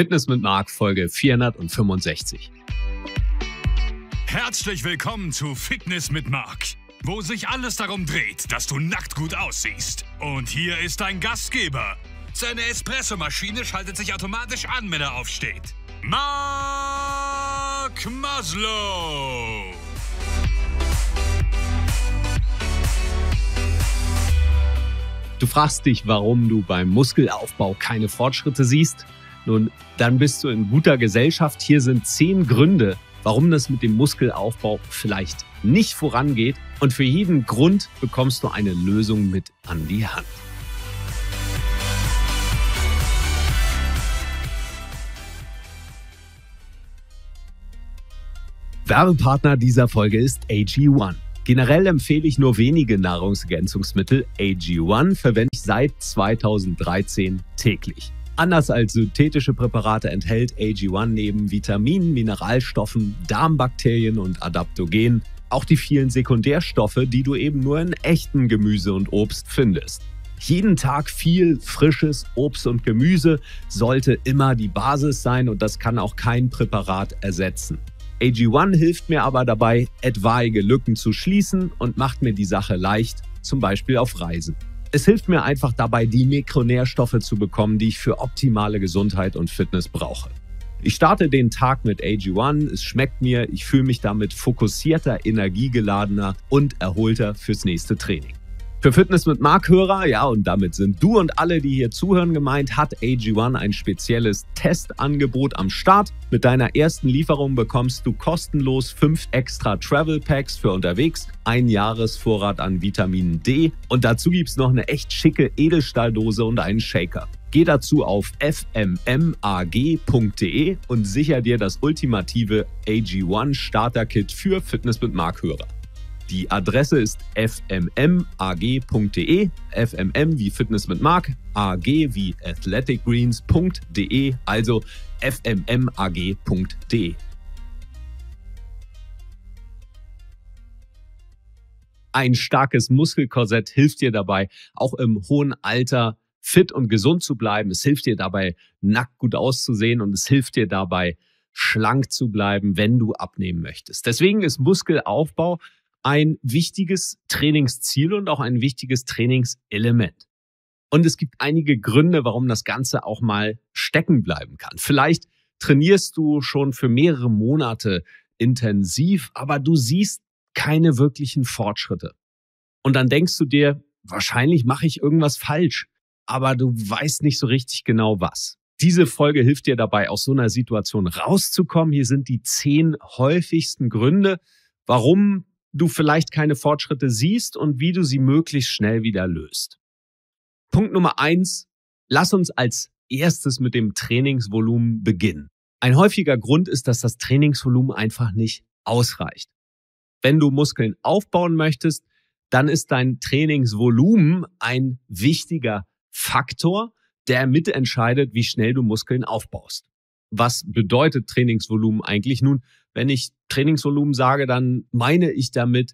Fitness mit Marc, Folge 465. Herzlich willkommen zu Fitness mit Marc, wo sich alles darum dreht, dass du nackt gut aussiehst. Und hier ist dein Gastgeber. Seine Espressomaschine schaltet sich automatisch an, wenn er aufsteht. Marc Maslow! Du fragst dich, warum du beim Muskelaufbau keine Fortschritte siehst? Nun, dann bist du in guter Gesellschaft. Hier sind zehn Gründe, warum das mit dem Muskelaufbau vielleicht nicht vorangeht. Und für jeden Grund bekommst du eine Lösung mit an die Hand. Werbepartner dieser Folge ist AG1. Generell empfehle ich nur wenige Nahrungsergänzungsmittel. AG1 verwende ich seit 2013 täglich. Anders als synthetische Präparate enthält AG1 neben Vitaminen, Mineralstoffen, Darmbakterien und Adaptogen auch die vielen Sekundärstoffe, die du eben nur in echten Gemüse und Obst findest. Jeden Tag viel frisches Obst und Gemüse sollte immer die Basis sein und das kann auch kein Präparat ersetzen. AG1 hilft mir aber dabei, etwaige Lücken zu schließen und macht mir die Sache leicht, zum Beispiel auf Reisen. Es hilft mir einfach dabei, die Mikronährstoffe zu bekommen, die ich für optimale Gesundheit und Fitness brauche. Ich starte den Tag mit AG1, es schmeckt mir, ich fühle mich damit fokussierter, energiegeladener und erholter fürs nächste Training. Für Fitness mit Markhörer, ja, und damit sind du und alle, die hier zuhören, gemeint, hat AG1 ein spezielles Testangebot am Start. Mit deiner ersten Lieferung bekommst du kostenlos fünf extra Travel Packs für unterwegs, ein Jahresvorrat an Vitamin D und dazu gibt es noch eine echt schicke Edelstahldose und einen Shaker. Geh dazu auf fmmag.de und sicher dir das ultimative AG1 Starter Kit für Fitness mit Markhörer. Die Adresse ist fmmag.de, fmm wie Fitness mit Mark, ag wie athleticgreens.de, also fmmag.de. Ein starkes Muskelkorsett hilft dir dabei, auch im hohen Alter fit und gesund zu bleiben. Es hilft dir dabei, nackt gut auszusehen und es hilft dir dabei, schlank zu bleiben, wenn du abnehmen möchtest. Deswegen ist Muskelaufbau ein wichtiges Trainingsziel und auch ein wichtiges Trainingselement. Und es gibt einige Gründe, warum das Ganze auch mal stecken bleiben kann. Vielleicht trainierst du schon für mehrere Monate intensiv, aber du siehst keine wirklichen Fortschritte. Und dann denkst du dir, wahrscheinlich mache ich irgendwas falsch, aber du weißt nicht so richtig genau was. Diese Folge hilft dir dabei, aus so einer Situation rauszukommen. Hier sind die zehn häufigsten Gründe, warum du vielleicht keine Fortschritte siehst und wie du sie möglichst schnell wieder löst. Punkt Nummer eins, lass uns als erstes mit dem Trainingsvolumen beginnen. Ein häufiger Grund ist, dass das Trainingsvolumen einfach nicht ausreicht. Wenn du Muskeln aufbauen möchtest, dann ist dein Trainingsvolumen ein wichtiger Faktor, der mitentscheidet, wie schnell du Muskeln aufbaust was bedeutet Trainingsvolumen eigentlich? Nun, wenn ich Trainingsvolumen sage, dann meine ich damit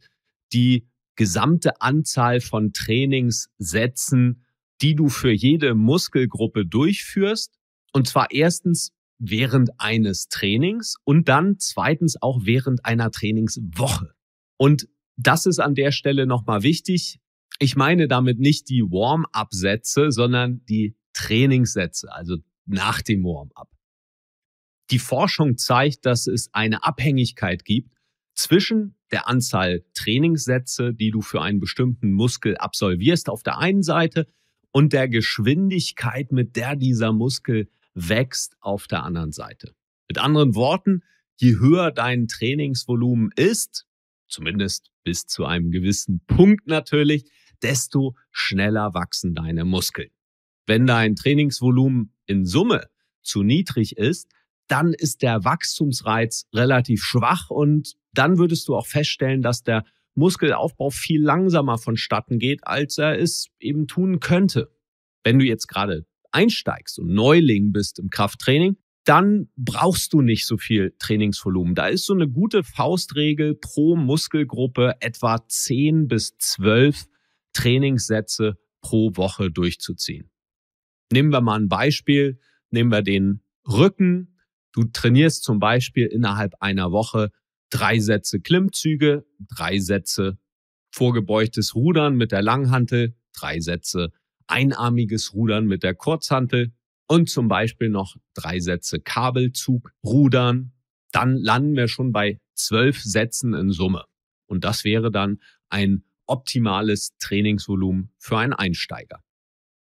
die gesamte Anzahl von Trainingssätzen, die du für jede Muskelgruppe durchführst. Und zwar erstens während eines Trainings und dann zweitens auch während einer Trainingswoche. Und das ist an der Stelle nochmal wichtig. Ich meine damit nicht die Warm-up-Sätze, sondern die Trainingssätze, also nach dem Warm-up. Die Forschung zeigt, dass es eine Abhängigkeit gibt zwischen der Anzahl Trainingssätze, die du für einen bestimmten Muskel absolvierst, auf der einen Seite und der Geschwindigkeit, mit der dieser Muskel wächst, auf der anderen Seite. Mit anderen Worten, je höher dein Trainingsvolumen ist, zumindest bis zu einem gewissen Punkt natürlich, desto schneller wachsen deine Muskeln. Wenn dein Trainingsvolumen in Summe zu niedrig ist, dann ist der Wachstumsreiz relativ schwach und dann würdest du auch feststellen, dass der Muskelaufbau viel langsamer vonstatten geht, als er es eben tun könnte. Wenn du jetzt gerade einsteigst und Neuling bist im Krafttraining, dann brauchst du nicht so viel Trainingsvolumen. Da ist so eine gute Faustregel pro Muskelgruppe etwa 10 bis 12 Trainingssätze pro Woche durchzuziehen. Nehmen wir mal ein Beispiel, nehmen wir den Rücken, Du trainierst zum Beispiel innerhalb einer Woche drei Sätze Klimmzüge, drei Sätze vorgebeugtes Rudern mit der Langhantel, drei Sätze einarmiges Rudern mit der Kurzhantel und zum Beispiel noch drei Sätze Kabelzug, Rudern. Dann landen wir schon bei zwölf Sätzen in Summe. Und das wäre dann ein optimales Trainingsvolumen für einen Einsteiger.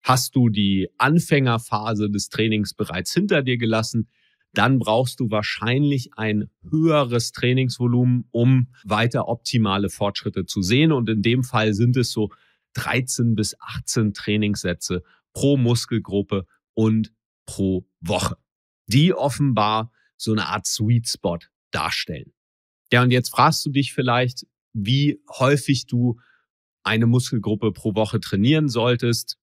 Hast du die Anfängerphase des Trainings bereits hinter dir gelassen, dann brauchst du wahrscheinlich ein höheres Trainingsvolumen, um weiter optimale Fortschritte zu sehen. Und in dem Fall sind es so 13 bis 18 Trainingssätze pro Muskelgruppe und pro Woche, die offenbar so eine Art Sweet Spot darstellen. Ja, und jetzt fragst du dich vielleicht, wie häufig du eine Muskelgruppe pro Woche trainieren solltest,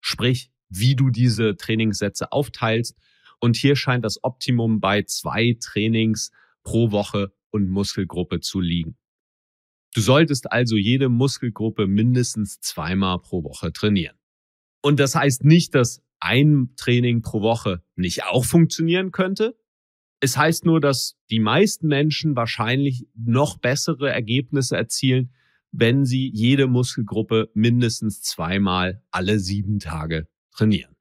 sprich, wie du diese Trainingssätze aufteilst. Und hier scheint das Optimum bei zwei Trainings pro Woche und Muskelgruppe zu liegen. Du solltest also jede Muskelgruppe mindestens zweimal pro Woche trainieren. Und das heißt nicht, dass ein Training pro Woche nicht auch funktionieren könnte. Es heißt nur, dass die meisten Menschen wahrscheinlich noch bessere Ergebnisse erzielen, wenn sie jede Muskelgruppe mindestens zweimal alle sieben Tage trainieren.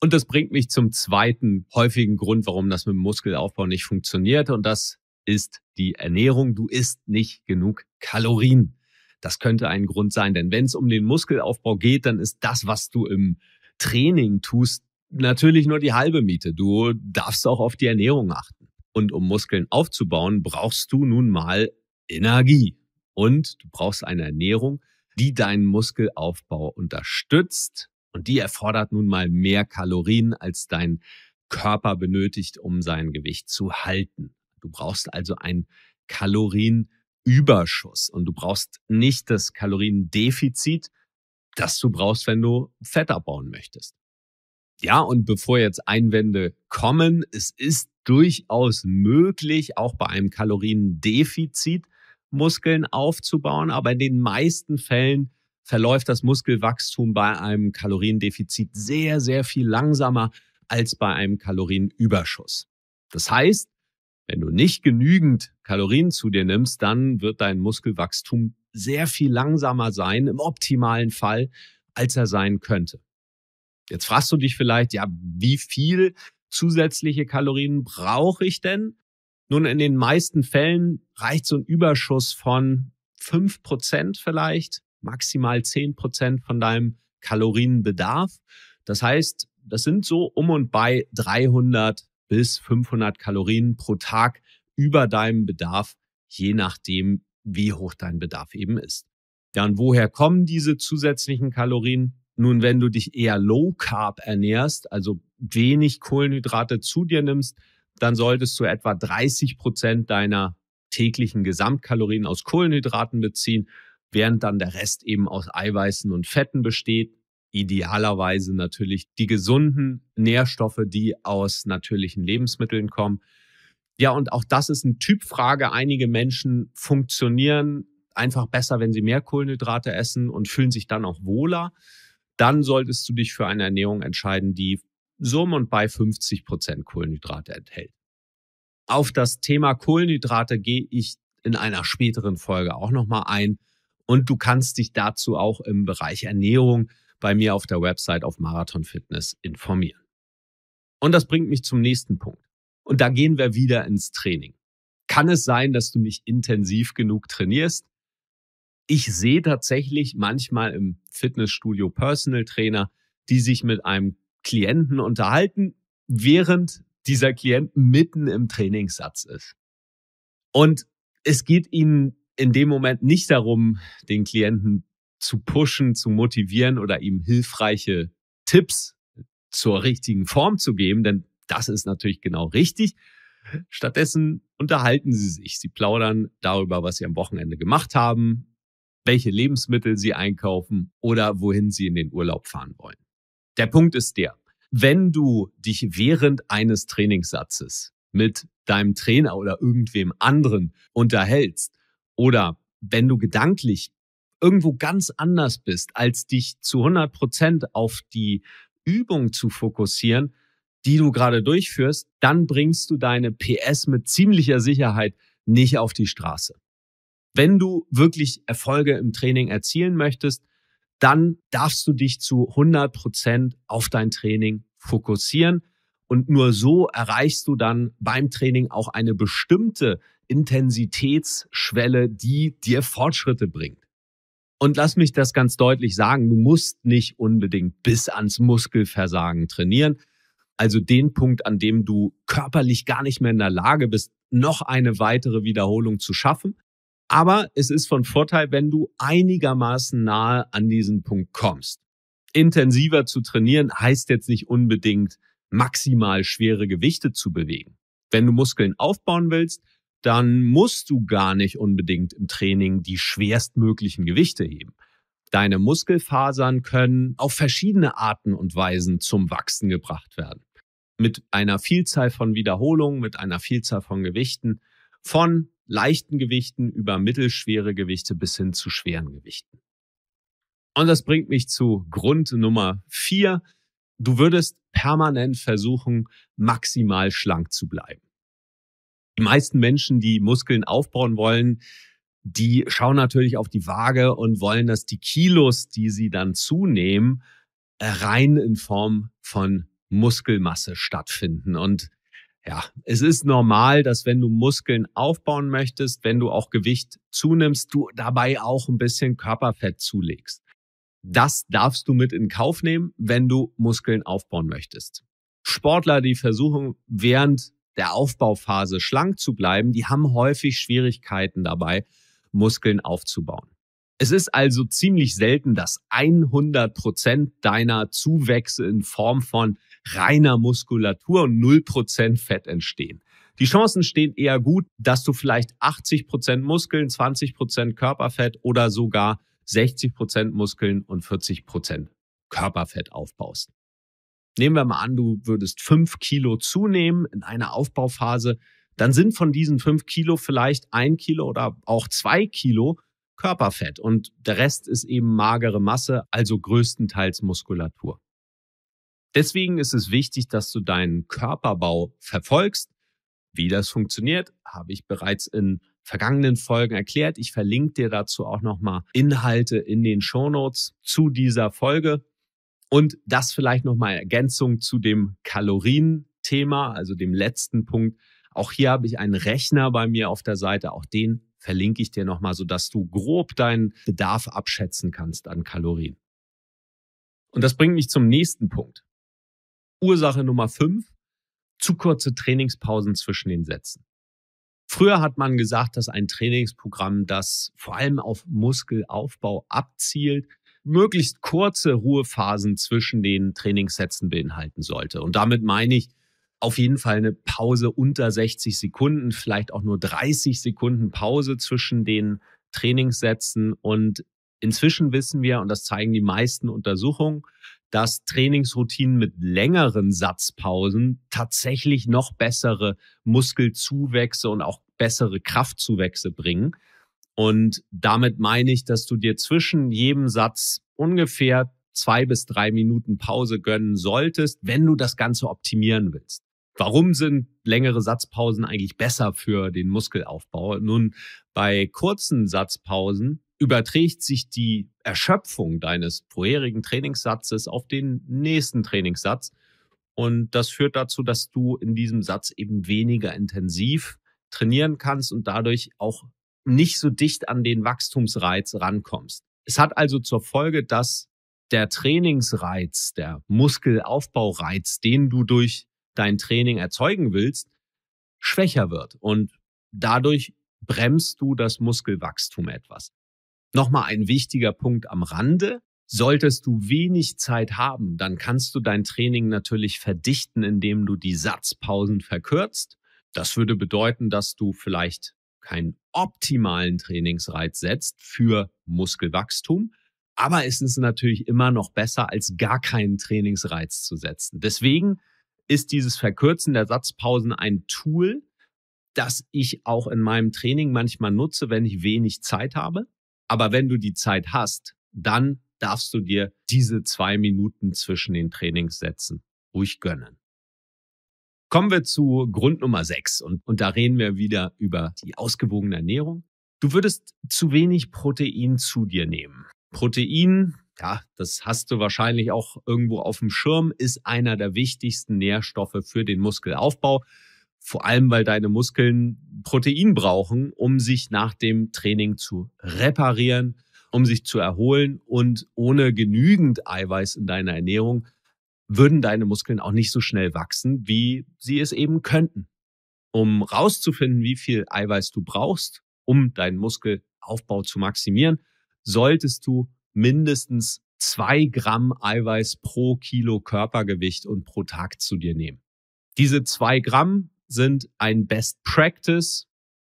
Und das bringt mich zum zweiten häufigen Grund, warum das mit dem Muskelaufbau nicht funktioniert. Und das ist die Ernährung. Du isst nicht genug Kalorien. Das könnte ein Grund sein, denn wenn es um den Muskelaufbau geht, dann ist das, was du im Training tust, natürlich nur die halbe Miete. Du darfst auch auf die Ernährung achten. Und um Muskeln aufzubauen, brauchst du nun mal Energie. Und du brauchst eine Ernährung, die deinen Muskelaufbau unterstützt und die erfordert nun mal mehr Kalorien, als dein Körper benötigt, um sein Gewicht zu halten. Du brauchst also einen Kalorienüberschuss und du brauchst nicht das Kaloriendefizit, das du brauchst, wenn du Fett abbauen möchtest. Ja, und bevor jetzt Einwände kommen, es ist durchaus möglich, auch bei einem Kaloriendefizit Muskeln aufzubauen, aber in den meisten Fällen verläuft das Muskelwachstum bei einem Kaloriendefizit sehr, sehr viel langsamer als bei einem Kalorienüberschuss. Das heißt, wenn du nicht genügend Kalorien zu dir nimmst, dann wird dein Muskelwachstum sehr viel langsamer sein, im optimalen Fall, als er sein könnte. Jetzt fragst du dich vielleicht, ja, wie viel zusätzliche Kalorien brauche ich denn? Nun, in den meisten Fällen reicht so ein Überschuss von fünf Prozent vielleicht maximal 10% von deinem Kalorienbedarf. Das heißt, das sind so um und bei 300 bis 500 Kalorien pro Tag über deinem Bedarf, je nachdem, wie hoch dein Bedarf eben ist. Ja, und woher kommen diese zusätzlichen Kalorien? Nun, wenn du dich eher low carb ernährst, also wenig Kohlenhydrate zu dir nimmst, dann solltest du etwa 30 Prozent deiner täglichen Gesamtkalorien aus Kohlenhydraten beziehen während dann der Rest eben aus Eiweißen und Fetten besteht. Idealerweise natürlich die gesunden Nährstoffe, die aus natürlichen Lebensmitteln kommen. Ja, und auch das ist eine Typfrage. Einige Menschen funktionieren einfach besser, wenn sie mehr Kohlenhydrate essen und fühlen sich dann auch wohler. Dann solltest du dich für eine Ernährung entscheiden, die Summe und bei 50 Prozent Kohlenhydrate enthält. Auf das Thema Kohlenhydrate gehe ich in einer späteren Folge auch nochmal ein. Und du kannst dich dazu auch im Bereich Ernährung bei mir auf der Website auf Marathon Fitness informieren. Und das bringt mich zum nächsten Punkt. Und da gehen wir wieder ins Training. Kann es sein, dass du nicht intensiv genug trainierst? Ich sehe tatsächlich manchmal im Fitnessstudio Personal Trainer, die sich mit einem Klienten unterhalten, während dieser Klient mitten im Trainingssatz ist. Und es geht ihnen in dem Moment nicht darum, den Klienten zu pushen, zu motivieren oder ihm hilfreiche Tipps zur richtigen Form zu geben, denn das ist natürlich genau richtig. Stattdessen unterhalten sie sich. Sie plaudern darüber, was sie am Wochenende gemacht haben, welche Lebensmittel sie einkaufen oder wohin sie in den Urlaub fahren wollen. Der Punkt ist der, wenn du dich während eines Trainingssatzes mit deinem Trainer oder irgendwem anderen unterhältst oder wenn du gedanklich irgendwo ganz anders bist, als dich zu 100 Prozent auf die Übung zu fokussieren, die du gerade durchführst, dann bringst du deine PS mit ziemlicher Sicherheit nicht auf die Straße. Wenn du wirklich Erfolge im Training erzielen möchtest, dann darfst du dich zu 100 Prozent auf dein Training fokussieren. Und nur so erreichst du dann beim Training auch eine bestimmte Intensitätsschwelle, die dir Fortschritte bringt. Und lass mich das ganz deutlich sagen, du musst nicht unbedingt bis ans Muskelversagen trainieren. Also den Punkt, an dem du körperlich gar nicht mehr in der Lage bist, noch eine weitere Wiederholung zu schaffen. Aber es ist von Vorteil, wenn du einigermaßen nahe an diesen Punkt kommst. Intensiver zu trainieren heißt jetzt nicht unbedingt maximal schwere Gewichte zu bewegen. Wenn du Muskeln aufbauen willst, dann musst du gar nicht unbedingt im Training die schwerstmöglichen Gewichte heben. Deine Muskelfasern können auf verschiedene Arten und Weisen zum Wachsen gebracht werden. Mit einer Vielzahl von Wiederholungen, mit einer Vielzahl von Gewichten, von leichten Gewichten über mittelschwere Gewichte bis hin zu schweren Gewichten. Und das bringt mich zu Grund Nummer vier. Du würdest permanent versuchen, maximal schlank zu bleiben. Die meisten Menschen, die Muskeln aufbauen wollen, die schauen natürlich auf die Waage und wollen, dass die Kilos, die sie dann zunehmen, äh, rein in Form von Muskelmasse stattfinden. Und ja, es ist normal, dass wenn du Muskeln aufbauen möchtest, wenn du auch Gewicht zunimmst, du dabei auch ein bisschen Körperfett zulegst. Das darfst du mit in Kauf nehmen, wenn du Muskeln aufbauen möchtest. Sportler, die versuchen, während der Aufbauphase schlank zu bleiben, die haben häufig Schwierigkeiten dabei, Muskeln aufzubauen. Es ist also ziemlich selten, dass 100 Prozent deiner Zuwächse in Form von reiner Muskulatur und 0 Fett entstehen. Die Chancen stehen eher gut, dass du vielleicht 80 Prozent Muskeln, 20 Prozent Körperfett oder sogar 60 Prozent Muskeln und 40 Prozent Körperfett aufbaust. Nehmen wir mal an, du würdest fünf Kilo zunehmen in einer Aufbauphase, dann sind von diesen fünf Kilo vielleicht ein Kilo oder auch zwei Kilo Körperfett und der Rest ist eben magere Masse, also größtenteils Muskulatur. Deswegen ist es wichtig, dass du deinen Körperbau verfolgst. Wie das funktioniert, habe ich bereits in vergangenen Folgen erklärt. Ich verlinke dir dazu auch nochmal Inhalte in den Shownotes zu dieser Folge. Und das vielleicht nochmal Ergänzung zu dem Kalorien-Thema, also dem letzten Punkt. Auch hier habe ich einen Rechner bei mir auf der Seite. Auch den verlinke ich dir nochmal, sodass du grob deinen Bedarf abschätzen kannst an Kalorien. Und das bringt mich zum nächsten Punkt. Ursache Nummer fünf: zu kurze Trainingspausen zwischen den Sätzen. Früher hat man gesagt, dass ein Trainingsprogramm, das vor allem auf Muskelaufbau abzielt, möglichst kurze Ruhephasen zwischen den Trainingssätzen beinhalten sollte. Und damit meine ich auf jeden Fall eine Pause unter 60 Sekunden, vielleicht auch nur 30 Sekunden Pause zwischen den Trainingssätzen. Und inzwischen wissen wir, und das zeigen die meisten Untersuchungen, dass Trainingsroutinen mit längeren Satzpausen tatsächlich noch bessere Muskelzuwächse und auch bessere Kraftzuwächse bringen. Und damit meine ich, dass du dir zwischen jedem Satz ungefähr zwei bis drei Minuten Pause gönnen solltest, wenn du das Ganze optimieren willst. Warum sind längere Satzpausen eigentlich besser für den Muskelaufbau? Nun, bei kurzen Satzpausen überträgt sich die Erschöpfung deines vorherigen Trainingssatzes auf den nächsten Trainingssatz. Und das führt dazu, dass du in diesem Satz eben weniger intensiv trainieren kannst und dadurch auch nicht so dicht an den Wachstumsreiz rankommst. Es hat also zur Folge, dass der Trainingsreiz, der Muskelaufbaureiz, den du durch dein Training erzeugen willst, schwächer wird und dadurch bremst du das Muskelwachstum etwas. Nochmal ein wichtiger Punkt am Rande. Solltest du wenig Zeit haben, dann kannst du dein Training natürlich verdichten, indem du die Satzpausen verkürzt. Das würde bedeuten, dass du vielleicht keinen optimalen Trainingsreiz setzt für Muskelwachstum. Aber es ist natürlich immer noch besser, als gar keinen Trainingsreiz zu setzen. Deswegen ist dieses Verkürzen der Satzpausen ein Tool, das ich auch in meinem Training manchmal nutze, wenn ich wenig Zeit habe. Aber wenn du die Zeit hast, dann darfst du dir diese zwei Minuten zwischen den Trainingssätzen Ruhig gönnen. Kommen wir zu Grund Nummer 6 und, und da reden wir wieder über die ausgewogene Ernährung. Du würdest zu wenig Protein zu dir nehmen. Protein, ja, das hast du wahrscheinlich auch irgendwo auf dem Schirm, ist einer der wichtigsten Nährstoffe für den Muskelaufbau. Vor allem, weil deine Muskeln Protein brauchen, um sich nach dem Training zu reparieren, um sich zu erholen. Und ohne genügend Eiweiß in deiner Ernährung würden deine Muskeln auch nicht so schnell wachsen, wie sie es eben könnten. Um rauszufinden, wie viel Eiweiß du brauchst, um deinen Muskelaufbau zu maximieren, solltest du mindestens zwei Gramm Eiweiß pro Kilo Körpergewicht und pro Tag zu dir nehmen. Diese zwei Gramm sind ein Best Practice.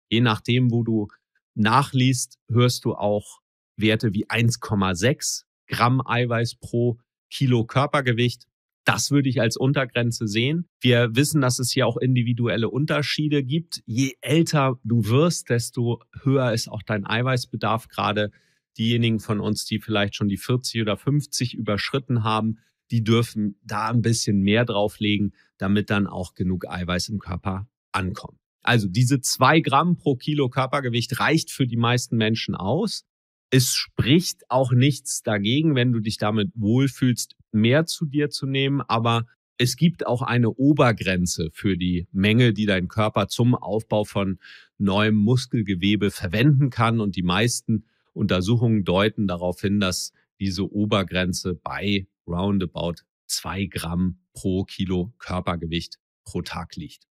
Je nachdem, wo du nachliest, hörst du auch Werte wie 1,6 Gramm Eiweiß pro Kilo Körpergewicht. Das würde ich als Untergrenze sehen. Wir wissen, dass es hier auch individuelle Unterschiede gibt. Je älter du wirst, desto höher ist auch dein Eiweißbedarf. Gerade diejenigen von uns, die vielleicht schon die 40 oder 50 überschritten haben, die dürfen da ein bisschen mehr drauflegen, damit dann auch genug Eiweiß im Körper ankommt. Also diese zwei Gramm pro Kilo Körpergewicht reicht für die meisten Menschen aus. Es spricht auch nichts dagegen, wenn du dich damit wohlfühlst, mehr zu dir zu nehmen, aber es gibt auch eine Obergrenze für die Menge, die dein Körper zum Aufbau von neuem Muskelgewebe verwenden kann. Und die meisten Untersuchungen deuten darauf hin, dass diese Obergrenze bei roundabout zwei Gramm pro Kilo Körpergewicht pro Tag liegt.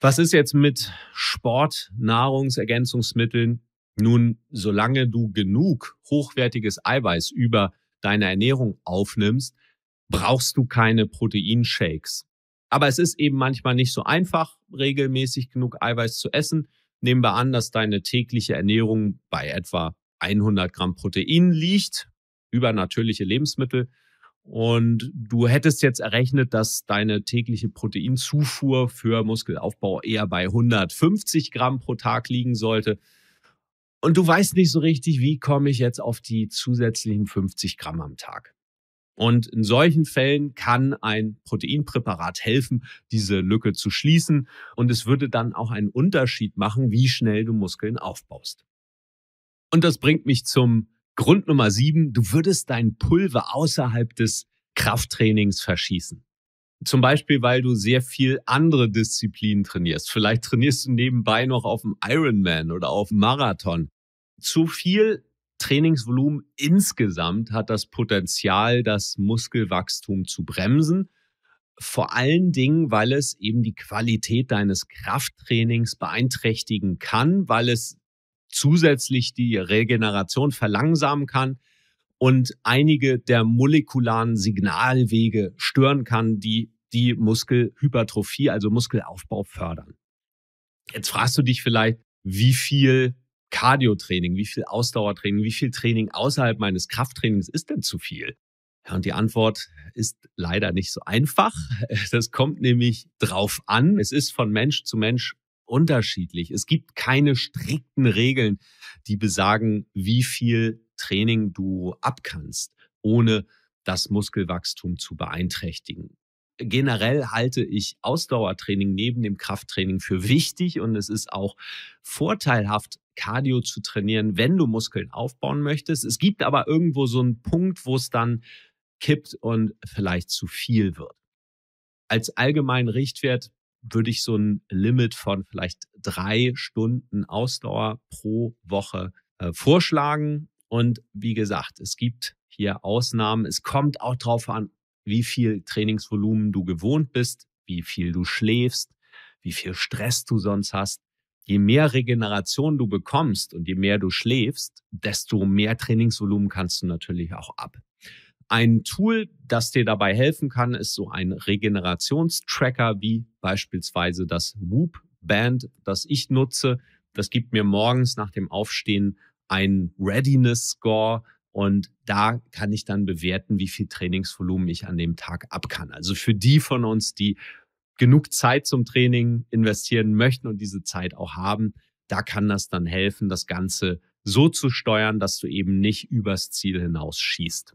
Was ist jetzt mit Sportnahrungsergänzungsmitteln? Nun, solange du genug hochwertiges Eiweiß über deine Ernährung aufnimmst, brauchst du keine Proteinshakes. Aber es ist eben manchmal nicht so einfach, regelmäßig genug Eiweiß zu essen. Nehmen wir an, dass deine tägliche Ernährung bei etwa 100 Gramm Protein liegt, über natürliche Lebensmittel. Und du hättest jetzt errechnet, dass deine tägliche Proteinzufuhr für Muskelaufbau eher bei 150 Gramm pro Tag liegen sollte. Und du weißt nicht so richtig, wie komme ich jetzt auf die zusätzlichen 50 Gramm am Tag. Und in solchen Fällen kann ein Proteinpräparat helfen, diese Lücke zu schließen. Und es würde dann auch einen Unterschied machen, wie schnell du Muskeln aufbaust. Und das bringt mich zum Grund Nummer sieben. Du würdest dein Pulver außerhalb des Krafttrainings verschießen. Zum Beispiel, weil du sehr viel andere Disziplinen trainierst. Vielleicht trainierst du nebenbei noch auf dem Ironman oder auf dem Marathon zu viel Trainingsvolumen insgesamt hat das Potenzial, das Muskelwachstum zu bremsen. Vor allen Dingen, weil es eben die Qualität deines Krafttrainings beeinträchtigen kann, weil es zusätzlich die Regeneration verlangsamen kann und einige der molekularen Signalwege stören kann, die die Muskelhypertrophie, also Muskelaufbau fördern. Jetzt fragst du dich vielleicht, wie viel Cardio-Training, wie viel Ausdauertraining, wie viel Training außerhalb meines Krafttrainings ist denn zu viel? Ja, und die Antwort ist leider nicht so einfach. Das kommt nämlich drauf an. Es ist von Mensch zu Mensch unterschiedlich. Es gibt keine strikten Regeln, die besagen, wie viel Training du abkannst, ohne das Muskelwachstum zu beeinträchtigen. Generell halte ich Ausdauertraining neben dem Krafttraining für wichtig und es ist auch vorteilhaft, Cardio zu trainieren, wenn du Muskeln aufbauen möchtest. Es gibt aber irgendwo so einen Punkt, wo es dann kippt und vielleicht zu viel wird. Als allgemeinen Richtwert würde ich so ein Limit von vielleicht drei Stunden Ausdauer pro Woche äh, vorschlagen. Und wie gesagt, es gibt hier Ausnahmen. Es kommt auch darauf an, wie viel Trainingsvolumen du gewohnt bist, wie viel du schläfst, wie viel Stress du sonst hast je mehr Regeneration du bekommst und je mehr du schläfst, desto mehr Trainingsvolumen kannst du natürlich auch ab. Ein Tool, das dir dabei helfen kann, ist so ein Regenerationstracker wie beispielsweise das Whoop Band, das ich nutze. Das gibt mir morgens nach dem Aufstehen einen Readiness Score und da kann ich dann bewerten, wie viel Trainingsvolumen ich an dem Tag ab kann. Also für die von uns, die genug Zeit zum Training investieren möchten und diese Zeit auch haben, da kann das dann helfen, das Ganze so zu steuern, dass du eben nicht übers Ziel hinaus schießt.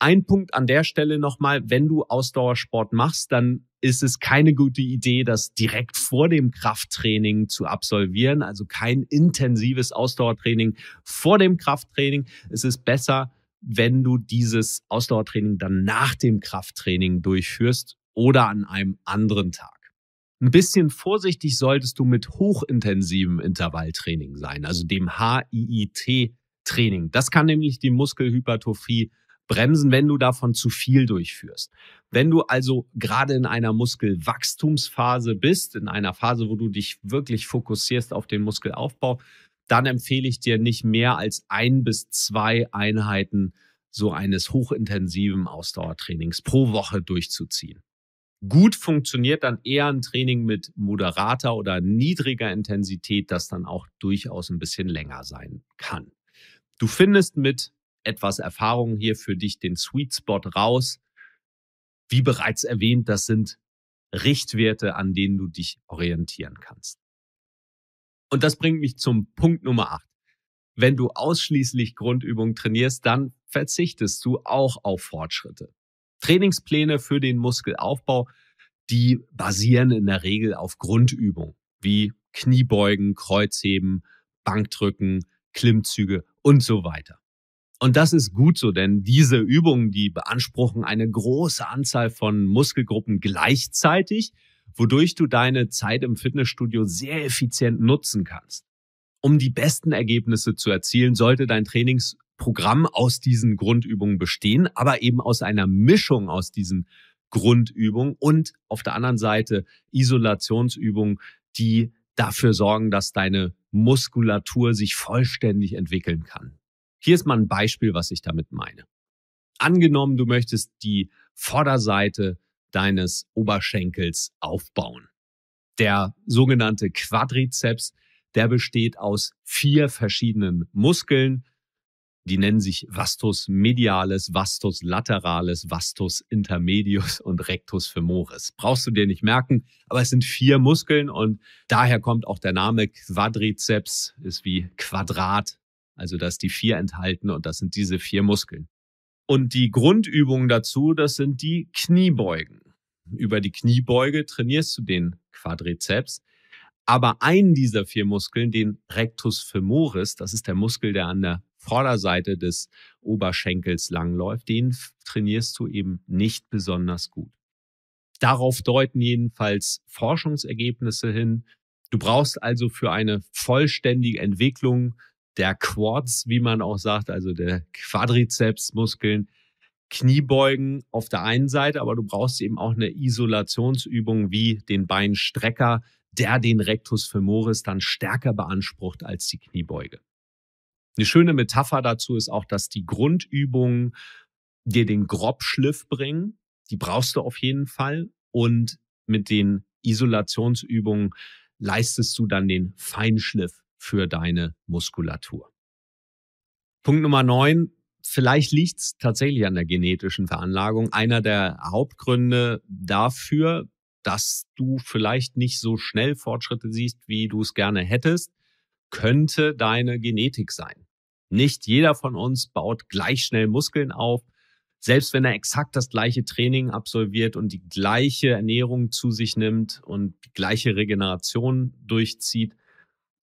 Ein Punkt an der Stelle nochmal, wenn du Ausdauersport machst, dann ist es keine gute Idee, das direkt vor dem Krafttraining zu absolvieren, also kein intensives Ausdauertraining vor dem Krafttraining. Es ist besser, wenn du dieses Ausdauertraining dann nach dem Krafttraining durchführst, oder an einem anderen Tag. Ein bisschen vorsichtig solltest du mit hochintensivem Intervalltraining sein, also dem HIIT-Training. Das kann nämlich die Muskelhypertrophie bremsen, wenn du davon zu viel durchführst. Wenn du also gerade in einer Muskelwachstumsphase bist, in einer Phase, wo du dich wirklich fokussierst auf den Muskelaufbau, dann empfehle ich dir nicht mehr als ein bis zwei Einheiten so eines hochintensiven Ausdauertrainings pro Woche durchzuziehen. Gut funktioniert dann eher ein Training mit moderater oder niedriger Intensität, das dann auch durchaus ein bisschen länger sein kann. Du findest mit etwas Erfahrung hier für dich den Sweet Spot raus. Wie bereits erwähnt, das sind Richtwerte, an denen du dich orientieren kannst. Und das bringt mich zum Punkt Nummer acht. Wenn du ausschließlich Grundübungen trainierst, dann verzichtest du auch auf Fortschritte. Trainingspläne für den Muskelaufbau, die basieren in der Regel auf Grundübungen wie Kniebeugen, Kreuzheben, Bankdrücken, Klimmzüge und so weiter. Und das ist gut so, denn diese Übungen, die beanspruchen eine große Anzahl von Muskelgruppen gleichzeitig, wodurch du deine Zeit im Fitnessstudio sehr effizient nutzen kannst. Um die besten Ergebnisse zu erzielen, sollte dein Trainings Programm aus diesen Grundübungen bestehen, aber eben aus einer Mischung aus diesen Grundübungen und auf der anderen Seite Isolationsübungen, die dafür sorgen, dass deine Muskulatur sich vollständig entwickeln kann. Hier ist mal ein Beispiel, was ich damit meine. Angenommen, du möchtest die Vorderseite deines Oberschenkels aufbauen. Der sogenannte Quadrizeps, der besteht aus vier verschiedenen Muskeln, die nennen sich Vastus medialis, Vastus laterales, Vastus intermedius und Rectus femoris. Brauchst du dir nicht merken, aber es sind vier Muskeln und daher kommt auch der Name Quadrizeps, ist wie Quadrat, also dass die vier enthalten und das sind diese vier Muskeln. Und die Grundübungen dazu, das sind die Kniebeugen. Über die Kniebeuge trainierst du den Quadrizeps. Aber einen dieser vier Muskeln, den Rectus femoris, das ist der Muskel, der an der Vorderseite des Oberschenkels langläuft, den trainierst du eben nicht besonders gut. Darauf deuten jedenfalls Forschungsergebnisse hin. Du brauchst also für eine vollständige Entwicklung der Quads, wie man auch sagt, also der Quadrizepsmuskeln, Kniebeugen auf der einen Seite, aber du brauchst eben auch eine Isolationsübung wie den Beinstrecker, der den Rectus femoris dann stärker beansprucht als die Kniebeuge. Eine schöne Metapher dazu ist auch, dass die Grundübungen dir den Grobschliff bringen. Die brauchst du auf jeden Fall. Und mit den Isolationsübungen leistest du dann den Feinschliff für deine Muskulatur. Punkt Nummer neun. Vielleicht liegt es tatsächlich an der genetischen Veranlagung. Einer der Hauptgründe dafür, dass du vielleicht nicht so schnell Fortschritte siehst, wie du es gerne hättest, könnte deine Genetik sein. Nicht jeder von uns baut gleich schnell Muskeln auf. Selbst wenn er exakt das gleiche Training absolviert und die gleiche Ernährung zu sich nimmt und die gleiche Regeneration durchzieht.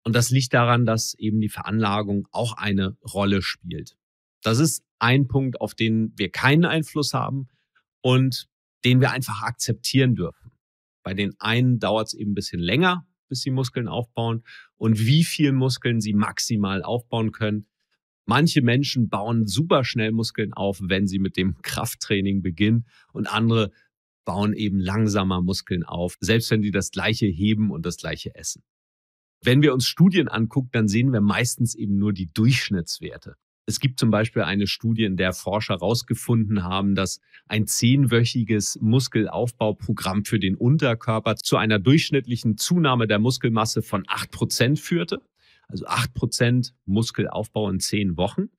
Und das liegt daran, dass eben die Veranlagung auch eine Rolle spielt. Das ist ein Punkt, auf den wir keinen Einfluss haben und den wir einfach akzeptieren dürfen. Bei den einen dauert es eben ein bisschen länger, bis sie Muskeln aufbauen und wie viel Muskeln sie maximal aufbauen können. Manche Menschen bauen super schnell Muskeln auf, wenn sie mit dem Krafttraining beginnen und andere bauen eben langsamer Muskeln auf, selbst wenn sie das gleiche heben und das gleiche essen. Wenn wir uns Studien angucken, dann sehen wir meistens eben nur die Durchschnittswerte. Es gibt zum Beispiel eine Studie, in der Forscher herausgefunden haben, dass ein zehnwöchiges Muskelaufbauprogramm für den Unterkörper zu einer durchschnittlichen Zunahme der Muskelmasse von acht Prozent führte also 8% Muskelaufbau in zehn Wochen.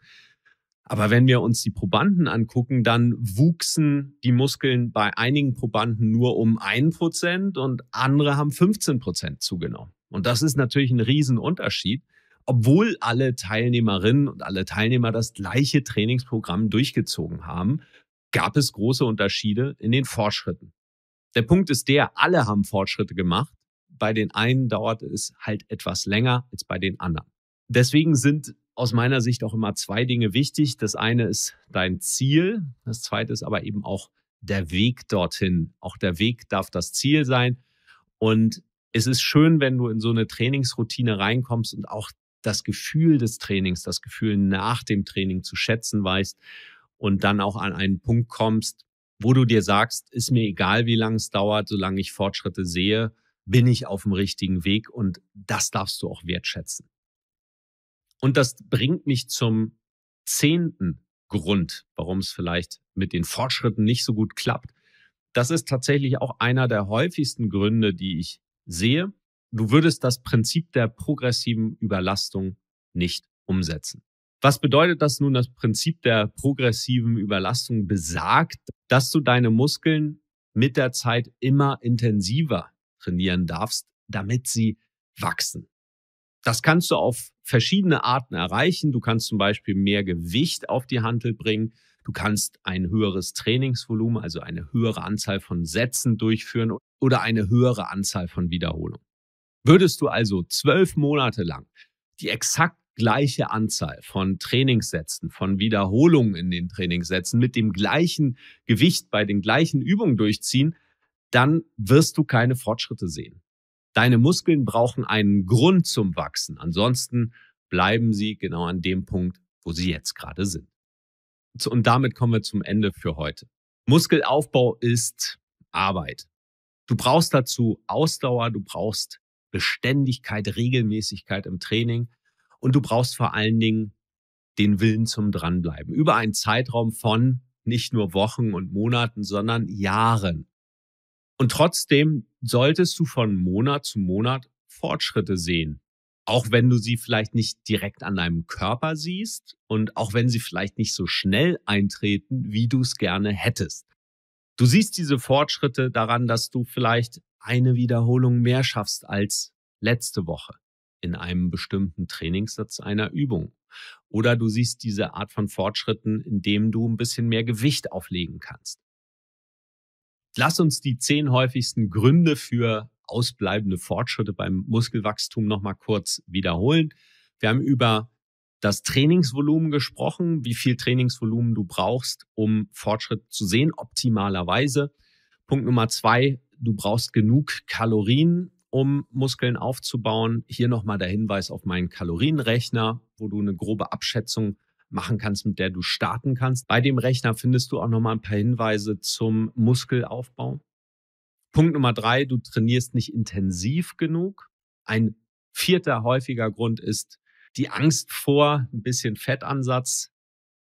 Aber wenn wir uns die Probanden angucken, dann wuchsen die Muskeln bei einigen Probanden nur um 1% und andere haben 15% zugenommen. Und das ist natürlich ein Riesenunterschied, obwohl alle Teilnehmerinnen und alle Teilnehmer das gleiche Trainingsprogramm durchgezogen haben, gab es große Unterschiede in den Fortschritten. Der Punkt ist der, alle haben Fortschritte gemacht, bei den einen dauert es halt etwas länger als bei den anderen. Deswegen sind aus meiner Sicht auch immer zwei Dinge wichtig. Das eine ist dein Ziel, das zweite ist aber eben auch der Weg dorthin. Auch der Weg darf das Ziel sein. Und es ist schön, wenn du in so eine Trainingsroutine reinkommst und auch das Gefühl des Trainings, das Gefühl nach dem Training zu schätzen weißt und dann auch an einen Punkt kommst, wo du dir sagst, ist mir egal, wie lange es dauert, solange ich Fortschritte sehe, bin ich auf dem richtigen Weg und das darfst du auch wertschätzen. Und das bringt mich zum zehnten Grund, warum es vielleicht mit den Fortschritten nicht so gut klappt. Das ist tatsächlich auch einer der häufigsten Gründe, die ich sehe. Du würdest das Prinzip der progressiven Überlastung nicht umsetzen. Was bedeutet das nun? Das Prinzip der progressiven Überlastung besagt, dass du deine Muskeln mit der Zeit immer intensiver trainieren darfst, damit sie wachsen. Das kannst du auf verschiedene Arten erreichen. Du kannst zum Beispiel mehr Gewicht auf die Hantel bringen. Du kannst ein höheres Trainingsvolumen, also eine höhere Anzahl von Sätzen durchführen oder eine höhere Anzahl von Wiederholungen. Würdest du also zwölf Monate lang die exakt gleiche Anzahl von Trainingssätzen, von Wiederholungen in den Trainingssätzen mit dem gleichen Gewicht bei den gleichen Übungen durchziehen, dann wirst du keine Fortschritte sehen. Deine Muskeln brauchen einen Grund zum Wachsen. Ansonsten bleiben sie genau an dem Punkt, wo sie jetzt gerade sind. Und damit kommen wir zum Ende für heute. Muskelaufbau ist Arbeit. Du brauchst dazu Ausdauer, du brauchst Beständigkeit, Regelmäßigkeit im Training und du brauchst vor allen Dingen den Willen zum Dranbleiben. Über einen Zeitraum von nicht nur Wochen und Monaten, sondern Jahren. Und trotzdem solltest du von Monat zu Monat Fortschritte sehen. Auch wenn du sie vielleicht nicht direkt an deinem Körper siehst und auch wenn sie vielleicht nicht so schnell eintreten, wie du es gerne hättest. Du siehst diese Fortschritte daran, dass du vielleicht eine Wiederholung mehr schaffst als letzte Woche in einem bestimmten Trainingssatz einer Übung. Oder du siehst diese Art von Fortschritten, indem du ein bisschen mehr Gewicht auflegen kannst. Lass uns die zehn häufigsten Gründe für ausbleibende Fortschritte beim Muskelwachstum nochmal kurz wiederholen. Wir haben über das Trainingsvolumen gesprochen, wie viel Trainingsvolumen du brauchst, um Fortschritt zu sehen, optimalerweise. Punkt Nummer zwei, du brauchst genug Kalorien, um Muskeln aufzubauen. Hier nochmal der Hinweis auf meinen Kalorienrechner, wo du eine grobe Abschätzung machen kannst, mit der du starten kannst. Bei dem Rechner findest du auch nochmal ein paar Hinweise zum Muskelaufbau. Punkt Nummer drei, du trainierst nicht intensiv genug. Ein vierter häufiger Grund ist die Angst vor ein bisschen Fettansatz.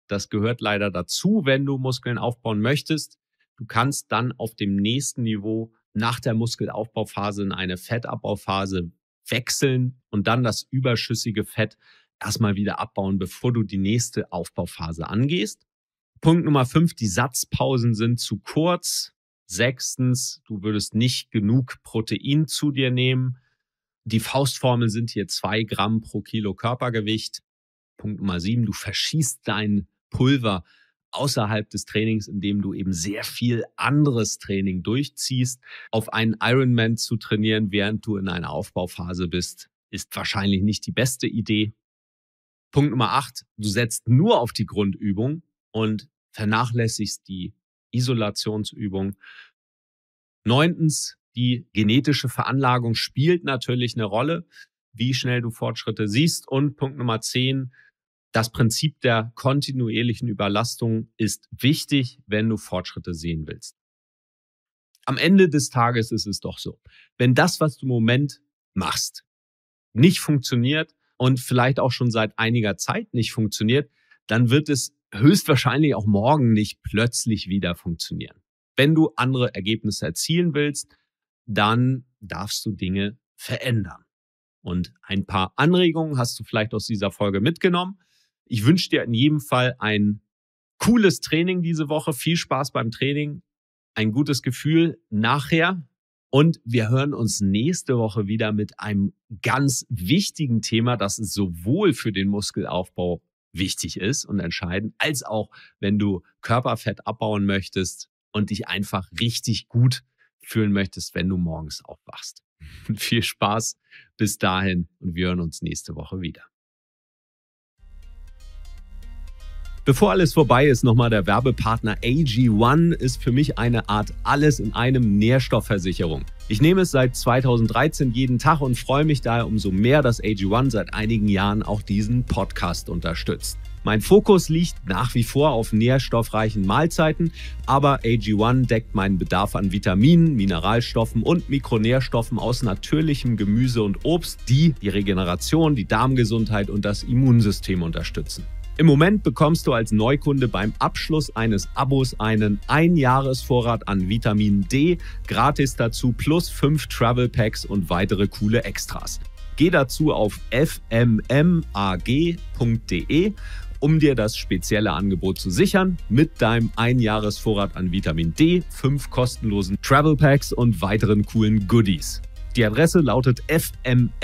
Das gehört leider dazu, wenn du Muskeln aufbauen möchtest. Du kannst dann auf dem nächsten Niveau nach der Muskelaufbauphase in eine Fettabbauphase wechseln und dann das überschüssige Fett erstmal wieder abbauen, bevor du die nächste Aufbauphase angehst. Punkt Nummer 5, die Satzpausen sind zu kurz. Sechstens, du würdest nicht genug Protein zu dir nehmen. Die Faustformel sind hier 2 Gramm pro Kilo Körpergewicht. Punkt Nummer 7, du verschießt dein Pulver außerhalb des Trainings, indem du eben sehr viel anderes Training durchziehst. Auf einen Ironman zu trainieren, während du in einer Aufbauphase bist, ist wahrscheinlich nicht die beste Idee. Punkt Nummer acht, du setzt nur auf die Grundübung und vernachlässigst die Isolationsübung. Neuntens, die genetische Veranlagung spielt natürlich eine Rolle, wie schnell du Fortschritte siehst. Und Punkt Nummer zehn, das Prinzip der kontinuierlichen Überlastung ist wichtig, wenn du Fortschritte sehen willst. Am Ende des Tages ist es doch so, wenn das, was du im Moment machst, nicht funktioniert, und vielleicht auch schon seit einiger Zeit nicht funktioniert, dann wird es höchstwahrscheinlich auch morgen nicht plötzlich wieder funktionieren. Wenn du andere Ergebnisse erzielen willst, dann darfst du Dinge verändern. Und ein paar Anregungen hast du vielleicht aus dieser Folge mitgenommen. Ich wünsche dir in jedem Fall ein cooles Training diese Woche. Viel Spaß beim Training. Ein gutes Gefühl nachher, und wir hören uns nächste Woche wieder mit einem ganz wichtigen Thema, das sowohl für den Muskelaufbau wichtig ist und entscheidend, als auch wenn du Körperfett abbauen möchtest und dich einfach richtig gut fühlen möchtest, wenn du morgens aufwachst. Viel Spaß bis dahin und wir hören uns nächste Woche wieder. Bevor alles vorbei ist, nochmal der Werbepartner AG1 ist für mich eine Art alles in einem Nährstoffversicherung. Ich nehme es seit 2013 jeden Tag und freue mich daher umso mehr, dass AG1 seit einigen Jahren auch diesen Podcast unterstützt. Mein Fokus liegt nach wie vor auf nährstoffreichen Mahlzeiten, aber AG1 deckt meinen Bedarf an Vitaminen, Mineralstoffen und Mikronährstoffen aus natürlichem Gemüse und Obst, die die Regeneration, die Darmgesundheit und das Immunsystem unterstützen. Im Moment bekommst du als Neukunde beim Abschluss eines Abos einen Einjahresvorrat an Vitamin D gratis dazu plus fünf Travel Packs und weitere coole Extras. Geh dazu auf fmmag.de, um dir das spezielle Angebot zu sichern mit deinem Einjahresvorrat an Vitamin D, fünf kostenlosen Travel Packs und weiteren coolen Goodies. Die Adresse lautet fmmag.de.